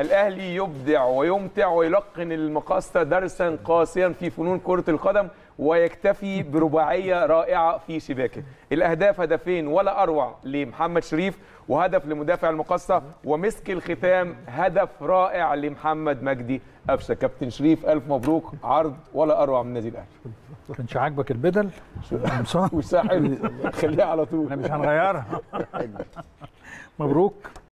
الاهلي يبدع ويمتع ويلقن المقاصة درسا قاسيا في فنون كرة القدم ويكتفي برباعية رائعة في شباكه الأهداف هدفين ولا أروع لمحمد شريف وهدف لمدافع المقاصه ومسك الختام هدف رائع لمحمد مجدي قفشه كابتن شريف الف مبروك عرض ولا اروع من النادي الاهلي كانش عاجبك البدل وساحل خليها على طول احنا مش هنغيرها مبروك